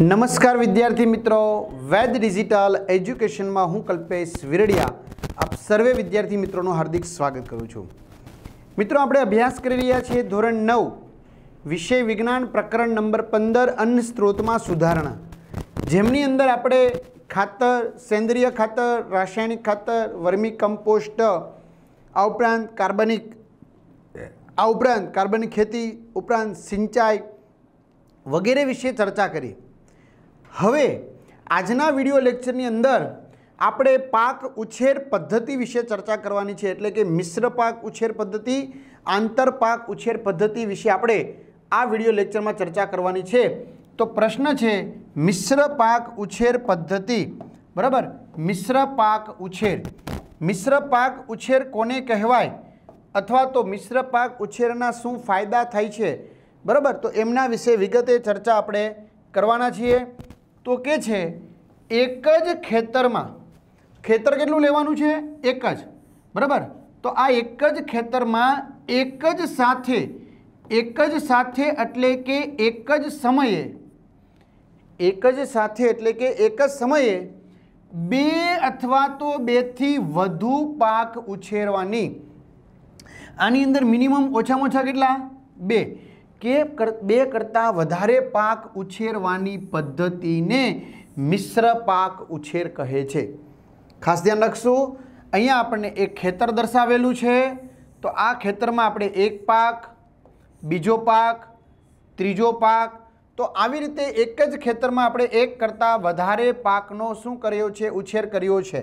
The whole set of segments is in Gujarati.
નમસ્કાર વિદ્યાર્થી મિત્રો વેદ ડિજિટલ એજ્યુકેશનમાં હું કલ્પેશ વિરડિયા આપ સર્વે વિદ્યાર્થી મિત્રોનું હાર્દિક સ્વાગત કરું છું મિત્રો આપણે અભ્યાસ કરી રહ્યા છીએ ધોરણ નવ વિષય વિજ્ઞાન પ્રકરણ નંબર પંદર અન્ન સ્ત્રોતમાં સુધારણા જેમની અંદર આપણે ખાતર સેન્દ્રિય ખાતર રાસાયણિક ખાતર વર્મી કમ્પોસ્ટ આ ઉપરાંત કાર્બનિક આ ઉપરાંત કાર્બનિક ખેતી ઉપરાંત સિંચાઈ વગેરે વિશે ચર્ચા કરી હવે આજના વિડીયો લેક્ચરની અંદર આપણે પાક ઉછેર પદ્ધતિ વિશે ચર્ચા કરવાની છે એટલે કે મિશ્ર પાક ઉછેર પદ્ધતિ આંતર પાક ઉછેર પદ્ધતિ વિશે આપણે આ વિડીયો લેક્ચરમાં ચર્ચા કરવાની છે તો પ્રશ્ન છે મિશ્ર પાક ઉછેર પદ્ધતિ બરાબર મિશ્ર પાક ઉછેર મિશ્ર પાક ઉછેર કોને કહેવાય અથવા તો મિશ્ર પાક ઉછેરના શું ફાયદા થાય છે બરાબર તો એમના વિશે વિગતે ચર્ચા આપણે કરવાના છીએ તો કે છે એક જ ખેતરમાં ખેતર કેટલું લેવાનું છે એક જ બરાબર તો આ એક જ ખેતરમાં એક જ સાથે એક જ સાથે એટલે કે એક જ સમયે એક જ સાથે એટલે કે એક જ સમયે બે અથવા તો બેથી વધુ પાક ઉછેરવાની આની અંદર મિનિમમ ઓછામાં ઓછા કેટલા બે કે બે કરતાં વધારે પાક ઉછેરવાની પદ્ધતિને મિશ્ર પાક ઉછેર કહે છે ખાસ ધ્યાન રાખશું અહીંયા આપણને એક ખેતર દર્શાવેલું છે તો આ ખેતરમાં આપણે એક પાક બીજો પાક ત્રીજો પાક તો આવી રીતે એક જ ખેતરમાં આપણે એક કરતાં વધારે પાકનો શું કર્યો છે ઉછેર કર્યો છે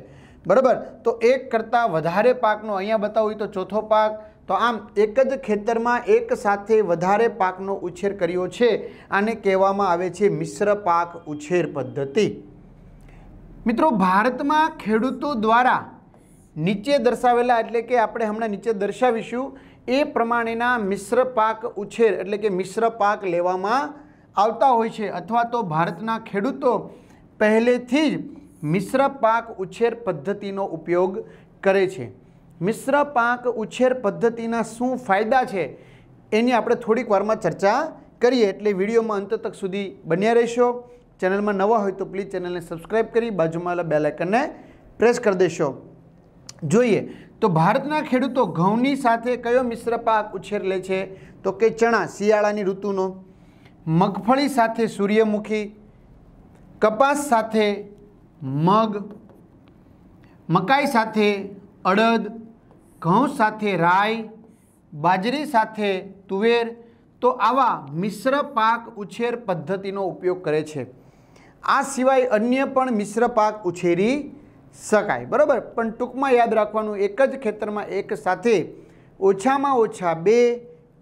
બરાબર તો એક કરતાં વધારે પાકનો અહીંયા બતાવ્યું તો ચોથો પાક તો આમ એક જ ખેતરમાં એક સાથે વધારે પાકનો ઉછેર કર્યો છે આને કહેવામાં આવે છે મિશ્ર પાક ઉછેર પદ્ધતિ મિત્રો ભારતમાં ખેડૂતો દ્વારા નીચે દર્શાવેલા એટલે કે આપણે હમણાં નીચે દર્શાવીશું એ પ્રમાણેના મિશ્ર પાક ઉછેર એટલે કે મિશ્ર પાક લેવામાં આવતા હોય છે અથવા તો ભારતના ખેડૂતો પહેલેથી જ મિશ્ર પાક ઉછેર પદ્ધતિનો ઉપયોગ કરે છે મિશ્ર પાક ઉછેર પદ્ધતિના શું ફાયદા છે એની આપણે થોડીક વારમાં ચર્ચા કરીએ એટલે વિડીયોમાં અંત તક સુધી બન્યા રહેશો ચેનલમાં નવા હોય તો પ્લીઝ ચેનલને સબસ્ક્રાઈબ કરી બાજુમાં આવેલા બે પ્રેસ કરી દેશો જોઈએ તો ભારતના ખેડૂતો ઘઉંની સાથે કયો મિશ્ર પાક ઉછેર લે છે તો કે ચણા શિયાળાની ઋતુનો મગફળી સાથે સૂર્યમુખી કપાસ સાથે મગ મકાઈ સાથે અડદ ઘઉં સાથે રાઈ બાજરી સાથે તુવેર તો આવા મિશ્ર પાક ઉછેર પદ્ધતિનો ઉપયોગ કરે છે આ સિવાય અન્ય પણ મિશ્ર પાક ઉછેરી શકાય બરાબર પણ ટૂંકમાં યાદ રાખવાનું એક જ ખેતરમાં એક સાથે ઓછામાં ઓછા બે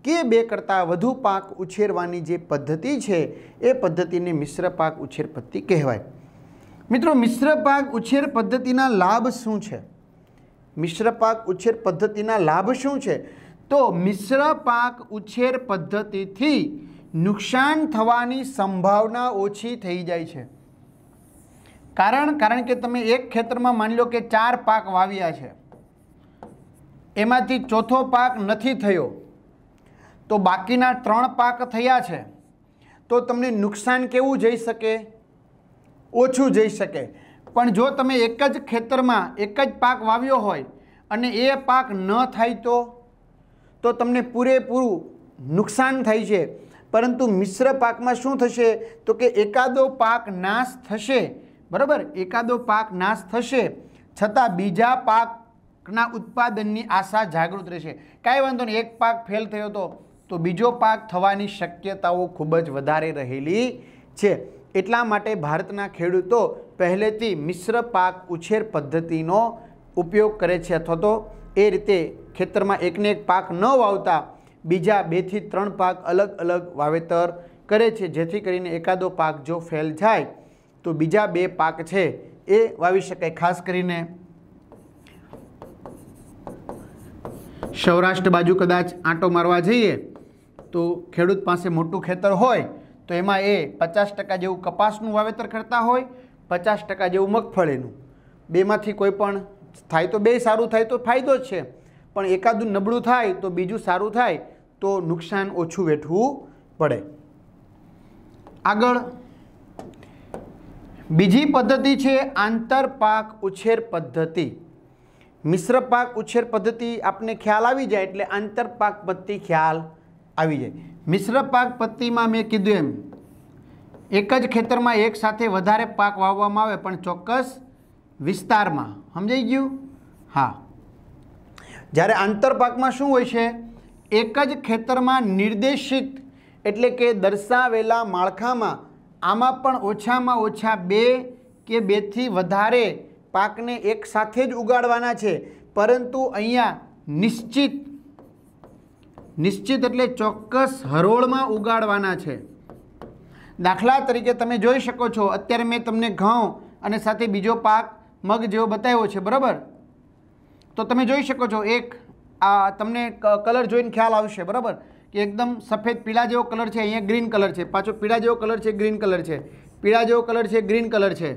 કે બે કરતાં વધુ પાક ઉછેરવાની જે પદ્ધતિ છે એ પદ્ધતિને મિશ્ર પાક ઉછેર પદ્ધતિ કહેવાય મિત્રો મિશ્ર પાક ઉછેર પદ્ધતિના લાભ શું છે મિશ્ર પાક ઉછેર પદ્ધતિના લાભ શું છે તો મિશ્ર પાક ઉછેર પદ્ધતિથી નુકસાન થવાની સંભાવના ઓછી થઈ જાય છે કારણ કારણ કે તમે એક ખેતરમાં માની લો કે ચાર પાક વાવ્યા છે એમાંથી ચોથો પાક નથી થયો તો બાકીના ત્રણ પાક થયા છે તો તમને નુકસાન કેવું જઈ શકે ઓછું જઈ શકે પણ જો તમે એક જ ખેતરમાં એક જ પાક વાવ્યો હોય અને એ પાક ન થાય તો તો તમને પૂરેપૂરું નુકસાન થાય છે પરંતુ મિશ્ર પાકમાં શું થશે તો કે એકાદો પાક નાશ થશે બરાબર એકાદો પાક નાશ થશે છતાં બીજા પાકના ઉત્પાદનની આશા જાગૃત રહેશે કાંઈ વાંધો નહીં એક પાક ફેલ થયો તો તો બીજો પાક થવાની શક્યતાઓ ખૂબ જ વધારે રહેલી છે એટલા માટે ભારતના ખેડૂતો પહેલેથી મિશ્ર પાક ઉછેર પદ્ધતિનો ઉપયોગ કરે છે અથવા તો એ રીતે ખેતરમાં એકને એક પાક ન વાવતા બીજા બેથી ત્રણ પાક અલગ અલગ વાવેતર કરે છે જેથી કરીને એકાદો પાક જો ફેલ જાય તો બીજા બે પાક છે એ વાવી શકાય ખાસ કરીને સૌરાષ્ટ્ર બાજુ કદાચ આંટો મારવા જઈએ તો ખેડૂત પાસે મોટું ખેતર હોય તો એમાં એ પચાસ ટકા જેવું કપાસનું વાવેતર કરતા હોય પચાસ ટકા જેવું મગફળીનું બેમાંથી કોઈ પણ થાય તો બે સારું થાય તો ફાયદો જ છે પણ એકાદું નબળું થાય તો બીજું સારું થાય તો નુકસાન ઓછું વેઠવું પડે આગળ બીજી પદ્ધતિ છે આંતરપાક ઉછેર પદ્ધતિ મિશ્ર પાક ઉછેર પદ્ધતિ આપને ખ્યાલ આવી જાય એટલે આંતરપાક પદ્ધતિ ખ્યાલ આવી જાય મિશ્ર પાક પદ્ધતિમાં મેં કીધું એમ એક જ ખેતરમાં એક સાથે વધારે પાક વાવવામાં આવે પણ ચોક્કસ વિસ્તારમાં સમજાઈ ગયું હા જ્યારે આંતરપાકમાં શું હોય છે એક જ ખેતરમાં નિર્દેશિત એટલે કે દર્શાવેલા માળખામાં આમાં પણ ઓછામાં ઓછા બે કે બેથી વધારે પાકને એક સાથે જ ઉગાડવાના છે પરંતુ અહીંયા નિશ્ચિત નિશ્ચિત એટલે ચોક્કસ હરોળમાં ઉગાડવાના છે દાખલા તરીકે તમે જોઈ શકો છો અત્યારે મેં તમને ઘઉં અને સાથે બીજો પાક મગ જેવો બતાવ્યો છે બરાબર તો તમે જોઈ શકો છો એક આ તમને કલર જોઈને ખ્યાલ આવશે બરાબર કે એકદમ સફેદ પીળા જેવો કલર છે અહીંયા ગ્રીન કલર છે પાછો પીળા જેવો કલર છે ગ્રીન કલર છે પીળા જેવો કલર છે ગ્રીન કલર છે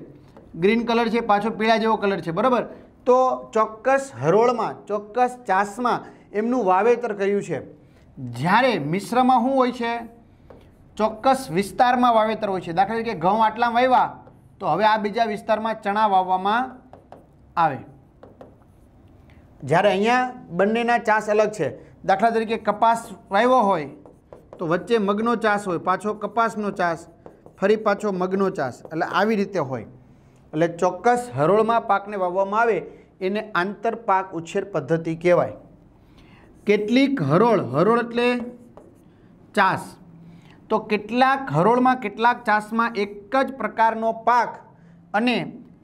ગ્રીન કલર છે પાછો પીળા જેવો કલર છે બરાબર તો ચોક્કસ હરોળમાં ચોક્કસ ચાસમાં એમનું વાવેતર કર્યું છે જ્યારે મિશ્રમાં શું હોય છે ચોક્કસ વિસ્તારમાં વાવેતર હોય છે દાખલા તરીકે ઘઉં આટલા વાવ્યા તો હવે આ બીજા વિસ્તારમાં ચણા વાવવામાં આવે જ્યારે અહીંયા બંનેના ચાસ અલગ છે દાખલા તરીકે કપાસ વાવ્યો હોય તો વચ્ચે મગનો ચાસ હોય પાછો કપાસનો ચાસ ફરી પાછો મગનો ચાસ એટલે આવી રીતે હોય એટલે ચોક્કસ હરોળમાં પાકને વાવવામાં આવે એને આંતરપાક ઉછેર પદ્ધતિ કહેવાય કેટલીક હરોળ હરોળ એટલે ચાસ તો કેટલાક હરોળમાં કેટલાક ચાસમાં એક જ પ્રકારનો પાક અને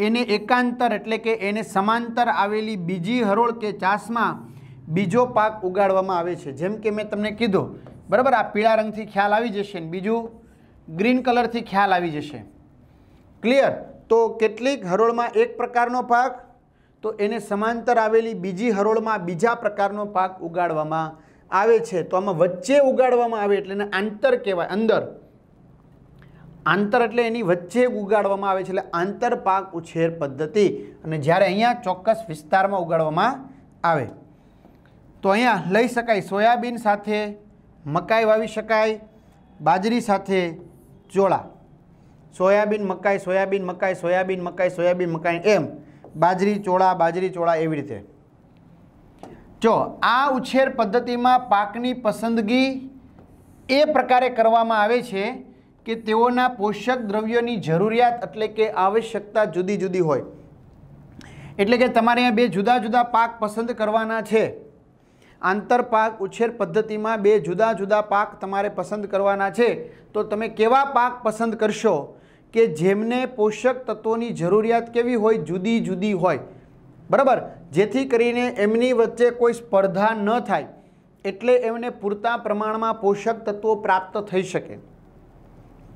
એને એકાંતર એટલે કે એને સમાંતર આવેલી બીજી હરોળ કે ચાસમાં બીજો પાક ઉગાડવામાં આવે છે જેમ કે મેં તમને કીધો બરાબર આ પીળા રંગથી ખ્યાલ આવી જશે ને બીજું ગ્રીન કલરથી ખ્યાલ આવી જશે ક્લિયર તો કેટલીક હરોળમાં એક પ્રકારનો પાક તો એને સમાંતર આવેલી બીજી હરોળમાં બીજા પ્રકારનો પાક ઉગાડવામાં આવે છે તો આમાં વચ્ચે ઉગાડવામાં આવે એટલે એને આંતર કહેવાય અંદર આંતર એટલે એની વચ્ચે ઉગાડવામાં આવે છે એટલે આંતર પાક ઉછેર પદ્ધતિ અને જ્યારે અહીંયા ચોક્કસ વિસ્તારમાં ઉગાડવામાં આવે તો અહીંયા લઈ શકાય સોયાબીન સાથે મકાઈ વાવી શકાય બાજરી સાથે ચોળા સોયાબીન મકાઈ સોયાબીન મકાઈ સોયાબીન મકાઈ સોયાબીન મકાઈ એમ બાજરી ચોળા બાજરી ચોળા એવી રીતે જો આ ઉછેર પદ્ધતિમાં પાકની પસંદગી એ પ્રકારે કરવામાં આવે છે કે તેઓના પોષક દ્રવ્યોની જરૂરિયાત એટલે કે આવશ્યકતા જુદી જુદી હોય એટલે કે તમારે અહીંયા બે જુદા જુદા પાક પસંદ કરવાના છે આંતરપાક ઉછેર પદ્ધતિમાં બે જુદા જુદા પાક તમારે પસંદ કરવાના છે તો તમે કેવા પાક પસંદ કરશો કે જેમને પોષક તત્વોની જરૂરિયાત કેવી હોય જુદી જુદી હોય બરાબર જેથી કરીને એમની વચ્ચે કોઈ સ્પર્ધા ન થાય એટલે એમને પૂરતા પ્રમાણમાં પોષક તત્વો પ્રાપ્ત થઈ શકે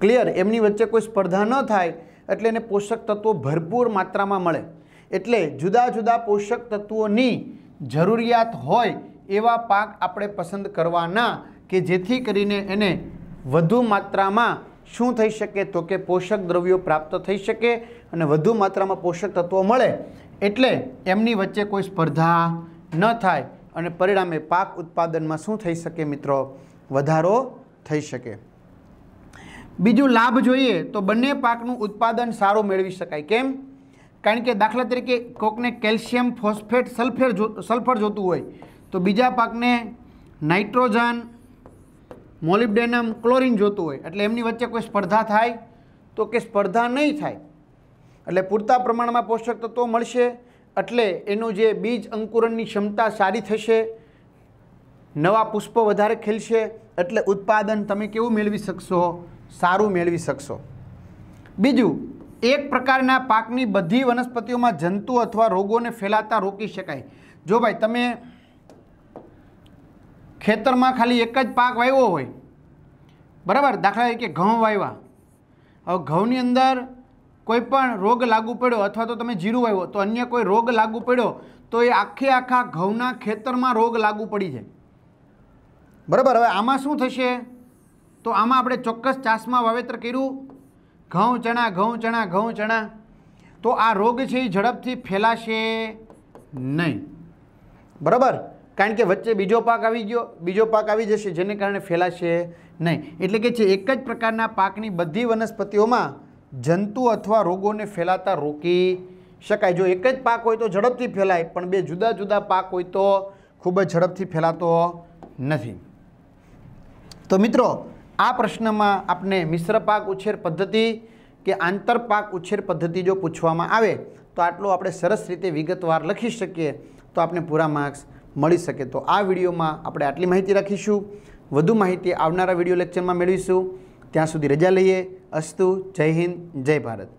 ક્લિયર એમની વચ્ચે કોઈ સ્પર્ધા ન થાય એટલે એને પોષક તત્વો ભરપૂર માત્રામાં મળે એટલે જુદા જુદા પોષક તત્વોની જરૂરિયાત હોય એવા પાક આપણે પસંદ કરવાના કે જેથી કરીને એને વધુ માત્રામાં શું થઈ શકે તો કે પોષક દ્રવ્યો પ્રાપ્ત થઈ શકે અને વધુ માત્રામાં પોષક તત્વો મળે એટલે એમની વચ્ચે કોઈ સ્પર્ધા ન થાય અને પરિણામે પાક ઉત્પાદનમાં શું થઈ શકે મિત્રો વધારો થઈ શકે બીજું લાભ જોઈએ તો બંને પાકનું ઉત્પાદન સારું મેળવી શકાય કેમ કારણ કે દાખલા તરીકે કોકને કેલ્શિયમ ફોસ્ફેટ સલ્ફેર સલ્ફર જોતું હોય તો બીજા પાકને નાઇટ્રોજન મોલિબ્ડેનમ ક્લોરિન જોતું હોય એટલે એમની વચ્ચે કોઈ સ્પર્ધા થાય તો કે સ્પર્ધા નહીં થાય એટલે પૂરતા પ્રમાણમાં પોષક તત્વો મળશે એટલે એનું જે બીજ અંકુરણની ક્ષમતા સારી થશે નવા પુષ્પો વધારે ખીલશે એટલે ઉત્પાદન તમે કેવું મેળવી શકશો સારું મેળવી શકશો બીજું એક પ્રકારના પાકની બધી વનસ્પતિઓમાં જંતુ અથવા રોગોને ફેલાતા રોકી શકાય જો ભાઈ તમે ખેતરમાં ખાલી એક જ પાક વાવ્યો હોય બરાબર દાખલા તરીકે ઘઉં વાવ્યા હવે ઘઉંની અંદર કોઈ પણ રોગ લાગુ પડ્યો અથવા તો તમે જીરું વાવ્યો તો અન્ય કોઈ રોગ લાગુ પડ્યો તો એ આખે આખા ઘઉંના ખેતરમાં રોગ લાગુ પડી જાય બરાબર હવે આમાં શું થશે તો આમાં આપણે ચોક્કસ ચાસમાં વાવેતર કર્યું ઘઉં ચણા ઘઉં ચણા ઘઉં ચણા તો આ રોગ છે એ ઝડપથી ફેલાશે નહીં બરાબર કારણ કે વચ્ચે બીજો પાક આવી ગયો બીજો પાક આવી જશે જેને કારણે ફેલાશે નહીં એટલે કે છે એક જ પ્રકારના પાકની બધી વનસ્પતિઓમાં જંતુ અથવા રોગોને ફેલાતા રોકી શકાય જો એક જ પાક હોય તો ઝડપથી ફેલાય પણ બે જુદા જુદા પાક હોય તો ખૂબ જ ઝડપથી ફેલાતો નથી તો મિત્રો આ પ્રશ્નમાં આપને મિશ્ર પાક ઉછેર પદ્ધતિ કે આંતરપાક ઉછેર પદ્ધતિ જો પૂછવામાં આવે તો આટલું આપણે સરસ રીતે વિગતવાર લખી શકીએ તો આપણે પૂરા માર્ક્સ મળી શકે તો આ વિડીયોમાં આપણે આટલી માહિતી રાખીશું વધુ માહિતી આવનારા વિડીયો લેક્ચરમાં મેળવીશું ત્યાં સુધી રજા લઈએ અસ્તુ જય હિન્દ જય ભારત